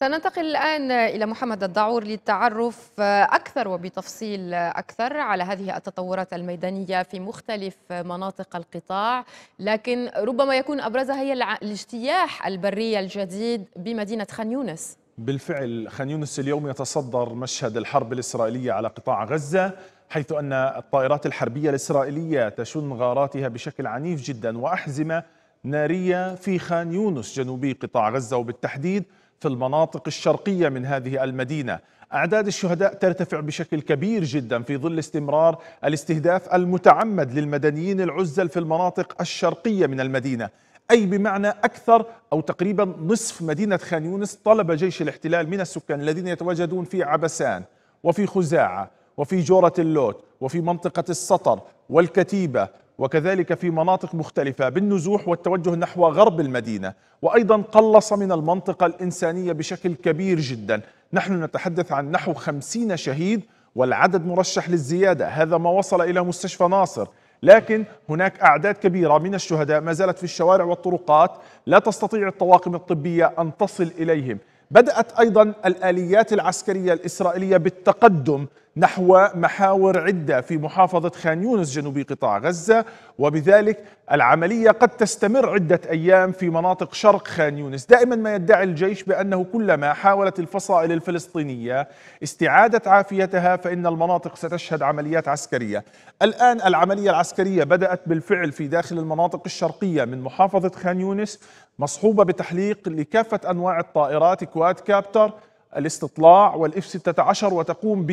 سننتقل الآن إلى محمد الدعور للتعرف أكثر وبتفصيل أكثر على هذه التطورات الميدانية في مختلف مناطق القطاع لكن ربما يكون أبرزها هي الاجتياح البري الجديد بمدينة خان يونس بالفعل خان يونس اليوم يتصدر مشهد الحرب الإسرائيلية على قطاع غزة حيث أن الطائرات الحربية الإسرائيلية تشن غاراتها بشكل عنيف جدا وأحزمة نارية في خان يونس جنوبي قطاع غزة وبالتحديد في المناطق الشرقية من هذه المدينة أعداد الشهداء ترتفع بشكل كبير جدا في ظل استمرار الاستهداف المتعمد للمدنيين العزل في المناطق الشرقية من المدينة أي بمعنى أكثر أو تقريبا نصف مدينة خان يونس طلب جيش الاحتلال من السكان الذين يتواجدون في عبسان وفي خزاعة وفي جورة اللوت وفي منطقة السطر والكتيبة وكذلك في مناطق مختلفة بالنزوح والتوجه نحو غرب المدينة وأيضا قلص من المنطقة الإنسانية بشكل كبير جدا نحن نتحدث عن نحو خمسين شهيد والعدد مرشح للزيادة هذا ما وصل إلى مستشفى ناصر لكن هناك أعداد كبيرة من الشهداء ما زالت في الشوارع والطرقات لا تستطيع الطواقم الطبية أن تصل إليهم بدأت أيضا الآليات العسكرية الإسرائيلية بالتقدم نحو محاور عدة في محافظة خان يونس جنوب قطاع غزة وبذلك العملية قد تستمر عدة أيام في مناطق شرق خان يونس دائما ما يدعي الجيش بأنه كلما حاولت الفصائل الفلسطينية استعادة عافيتها فإن المناطق ستشهد عمليات عسكرية الآن العملية العسكرية بدأت بالفعل في داخل المناطق الشرقية من محافظة خان يونس مصحوبة بتحليق لكافة أنواع الطائرات كواد كابتر الاستطلاع والاف 16 وتقوم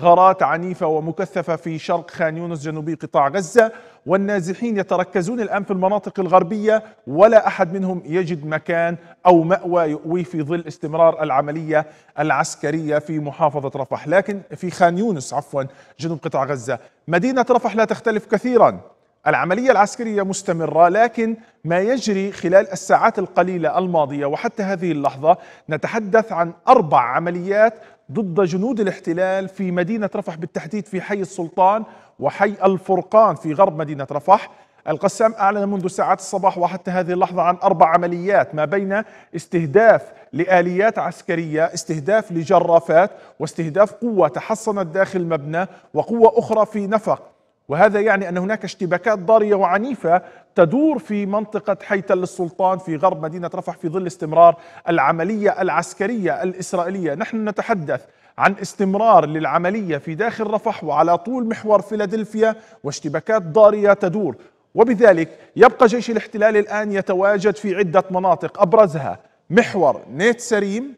بغارات عنيفة ومكثفة في شرق خان يونس جنوبي قطاع غزة والنازحين يتركزون الآن في المناطق الغربية ولا أحد منهم يجد مكان أو مأوى يؤويه في ظل استمرار العملية العسكرية في محافظة رفح لكن في خان يونس عفوا جنوب قطاع غزة مدينة رفح لا تختلف كثيرا العملية العسكرية مستمرة لكن ما يجري خلال الساعات القليلة الماضية وحتى هذه اللحظة نتحدث عن أربع عمليات ضد جنود الاحتلال في مدينة رفح بالتحديد في حي السلطان وحي الفرقان في غرب مدينة رفح القسام أعلن منذ ساعات الصباح وحتى هذه اللحظة عن أربع عمليات ما بين استهداف لآليات عسكرية استهداف لجرافات واستهداف قوة تحصنت داخل مبنى وقوة أخرى في نفق وهذا يعني ان هناك اشتباكات ضاريه وعنيفه تدور في منطقه حيتل السلطان في غرب مدينه رفح في ظل استمرار العمليه العسكريه الاسرائيليه، نحن نتحدث عن استمرار للعمليه في داخل رفح وعلى طول محور فيلادلفيا واشتباكات ضاريه تدور، وبذلك يبقى جيش الاحتلال الان يتواجد في عده مناطق ابرزها محور نيت سريم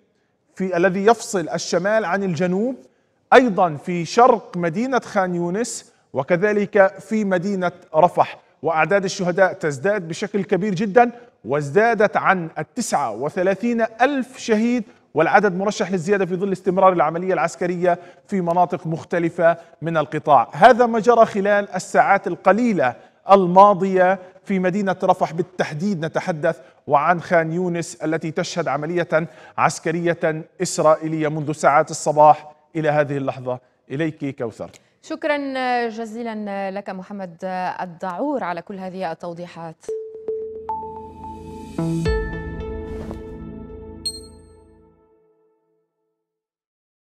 في الذي يفصل الشمال عن الجنوب، ايضا في شرق مدينه خان يونس وكذلك في مدينة رفح وأعداد الشهداء تزداد بشكل كبير جدا وازدادت عن التسعة وثلاثين ألف شهيد والعدد مرشح للزيادة في ظل استمرار العملية العسكرية في مناطق مختلفة من القطاع هذا ما جرى خلال الساعات القليلة الماضية في مدينة رفح بالتحديد نتحدث وعن خان يونس التي تشهد عملية عسكرية إسرائيلية منذ ساعات الصباح إلى هذه اللحظة إليك كوثر شكرا جزيلا لك محمد الدعور على كل هذه التوضيحات.